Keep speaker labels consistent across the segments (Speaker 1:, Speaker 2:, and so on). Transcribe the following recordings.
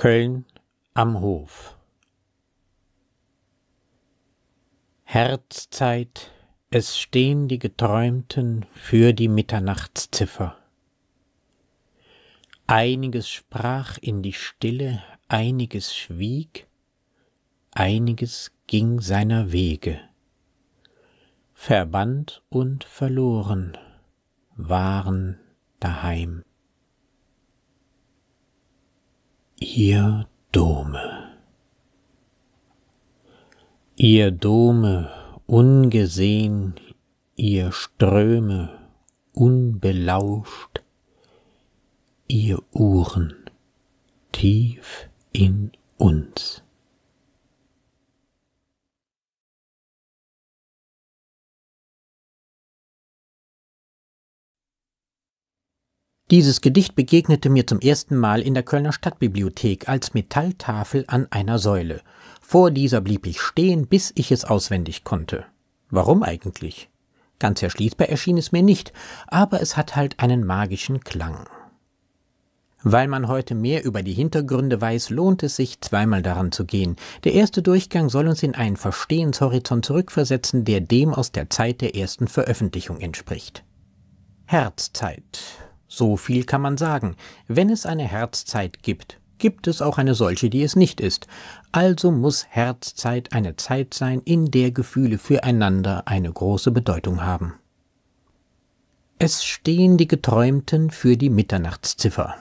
Speaker 1: Köln am Hof. Herzzeit, es stehen die Geträumten für die Mitternachtsziffer. Einiges sprach in die Stille, einiges schwieg, einiges ging seiner Wege. Verbannt und verloren waren daheim. Ihr Dome. Ihr Dome, ungesehen, ihr Ströme, unbelauscht, ihr Uhren, tief in uns. Dieses Gedicht begegnete mir zum ersten Mal in der Kölner Stadtbibliothek als Metalltafel an einer Säule. Vor dieser blieb ich stehen, bis ich es auswendig konnte. Warum eigentlich? Ganz erschließbar erschien es mir nicht, aber es hat halt einen magischen Klang. Weil man heute mehr über die Hintergründe weiß, lohnt es sich, zweimal daran zu gehen. Der erste Durchgang soll uns in einen Verstehenshorizont zurückversetzen, der dem aus der Zeit der ersten Veröffentlichung entspricht. Herzzeit so viel kann man sagen. Wenn es eine Herzzeit gibt, gibt es auch eine solche, die es nicht ist. Also muss Herzzeit eine Zeit sein, in der Gefühle füreinander eine große Bedeutung haben. Es stehen die Geträumten für die Mitternachtsziffer.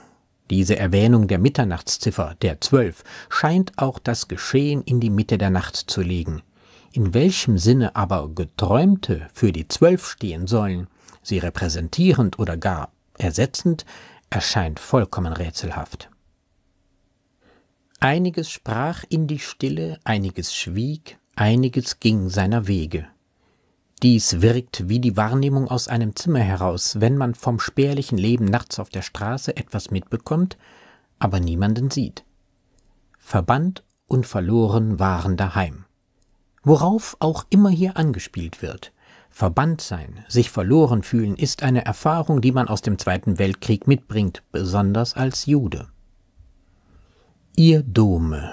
Speaker 1: Diese Erwähnung der Mitternachtsziffer, der zwölf, scheint auch das Geschehen in die Mitte der Nacht zu legen. In welchem Sinne aber Geträumte für die zwölf stehen sollen, sie repräsentierend oder gar ersetzend, erscheint vollkommen rätselhaft. Einiges sprach in die Stille, einiges schwieg, einiges ging seiner Wege. Dies wirkt wie die Wahrnehmung aus einem Zimmer heraus, wenn man vom spärlichen Leben nachts auf der Straße etwas mitbekommt, aber niemanden sieht. Verbannt und verloren waren daheim. Worauf auch immer hier angespielt wird – Verbannt sein, sich verloren fühlen, ist eine Erfahrung, die man aus dem Zweiten Weltkrieg mitbringt, besonders als Jude. Ihr Dome.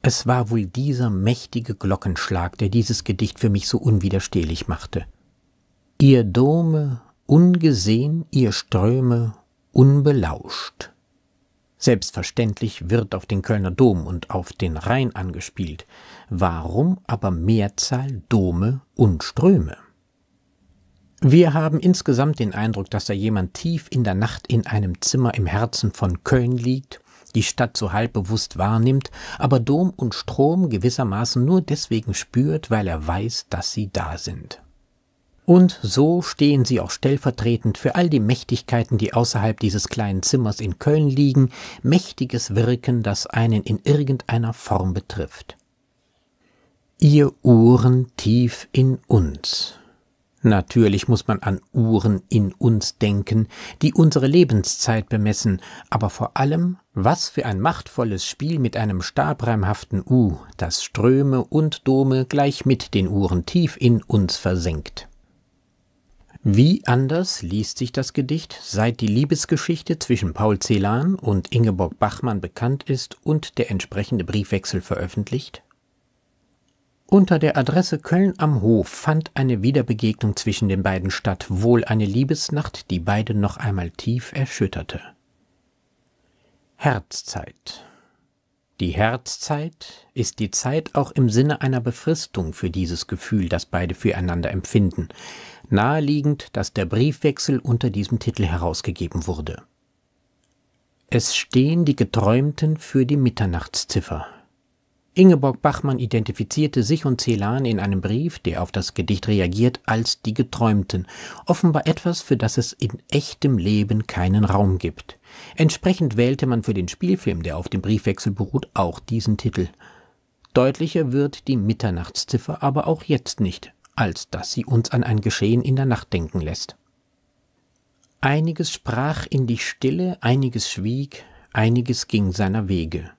Speaker 1: Es war wohl dieser mächtige Glockenschlag, der dieses Gedicht für mich so unwiderstehlich machte. Ihr Dome, ungesehen, ihr Ströme, unbelauscht. Selbstverständlich wird auf den Kölner Dom und auf den Rhein angespielt. Warum aber Mehrzahl Dome und Ströme? Wir haben insgesamt den Eindruck, dass da jemand tief in der Nacht in einem Zimmer im Herzen von Köln liegt, die Stadt so halbbewusst wahrnimmt, aber Dom und Strom gewissermaßen nur deswegen spürt, weil er weiß, dass sie da sind. Und so stehen sie auch stellvertretend für all die Mächtigkeiten, die außerhalb dieses kleinen Zimmers in Köln liegen, mächtiges Wirken, das einen in irgendeiner Form betrifft. Ihr Uhren tief in uns. Natürlich muss man an Uhren in uns denken, die unsere Lebenszeit bemessen, aber vor allem, was für ein machtvolles Spiel mit einem stabreimhaften U, das Ströme und Dome gleich mit den Uhren tief in uns versenkt. Wie anders liest sich das Gedicht, seit die Liebesgeschichte zwischen Paul Celan und Ingeborg Bachmann bekannt ist und der entsprechende Briefwechsel veröffentlicht? Unter der Adresse Köln am Hof fand eine Wiederbegegnung zwischen den beiden statt, wohl eine Liebesnacht, die beide noch einmal tief erschütterte. Herzzeit Die Herzzeit ist die Zeit auch im Sinne einer Befristung für dieses Gefühl, das beide füreinander empfinden, naheliegend, dass der Briefwechsel unter diesem Titel herausgegeben wurde. Es stehen die Geträumten für die Mitternachtsziffer. Ingeborg Bachmann identifizierte sich und Celan in einem Brief, der auf das Gedicht reagiert, als die Geträumten, offenbar etwas, für das es in echtem Leben keinen Raum gibt. Entsprechend wählte man für den Spielfilm, der auf dem Briefwechsel beruht, auch diesen Titel. Deutlicher wird die Mitternachtsziffer aber auch jetzt nicht als dass sie uns an ein Geschehen in der Nacht denken lässt. Einiges sprach in die Stille, einiges schwieg, einiges ging seiner Wege.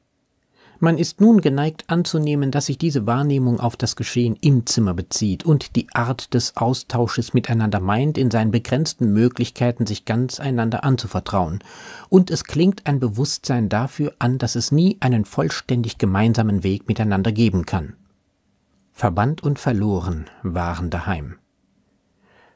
Speaker 1: Man ist nun geneigt anzunehmen, dass sich diese Wahrnehmung auf das Geschehen im Zimmer bezieht und die Art des Austausches miteinander meint, in seinen begrenzten Möglichkeiten sich ganz einander anzuvertrauen. Und es klingt ein Bewusstsein dafür an, dass es nie einen vollständig gemeinsamen Weg miteinander geben kann. Verbannt und verloren waren daheim.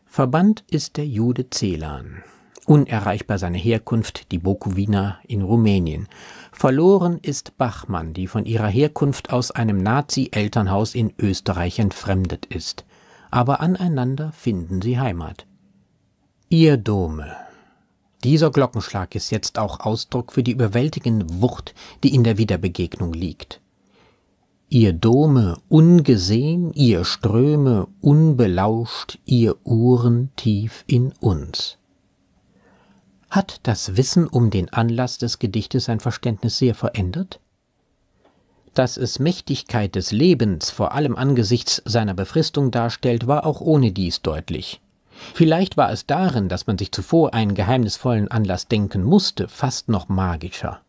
Speaker 1: Verbannt ist der Jude Celan. Unerreichbar seine Herkunft, die Bokowina in Rumänien. Verloren ist Bachmann, die von ihrer Herkunft aus einem Nazi-Elternhaus in Österreich entfremdet ist. Aber aneinander finden sie Heimat. Ihr Dome. Dieser Glockenschlag ist jetzt auch Ausdruck für die überwältigende Wucht, die in der Wiederbegegnung liegt. Ihr Dome ungesehen, ihr Ströme unbelauscht, ihr Uhren tief in uns. Hat das Wissen um den Anlass des Gedichtes sein Verständnis sehr verändert? Dass es Mächtigkeit des Lebens vor allem angesichts seiner Befristung darstellt, war auch ohne dies deutlich. Vielleicht war es darin, dass man sich zuvor einen geheimnisvollen Anlass denken musste, fast noch magischer.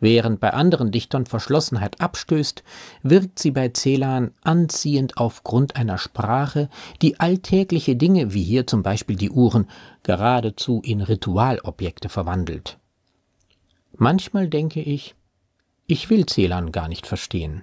Speaker 1: Während bei anderen Dichtern Verschlossenheit abstößt, wirkt sie bei Celan anziehend aufgrund einer Sprache, die alltägliche Dinge, wie hier zum Beispiel die Uhren, geradezu in Ritualobjekte verwandelt. Manchmal denke ich, ich will Celan gar nicht verstehen.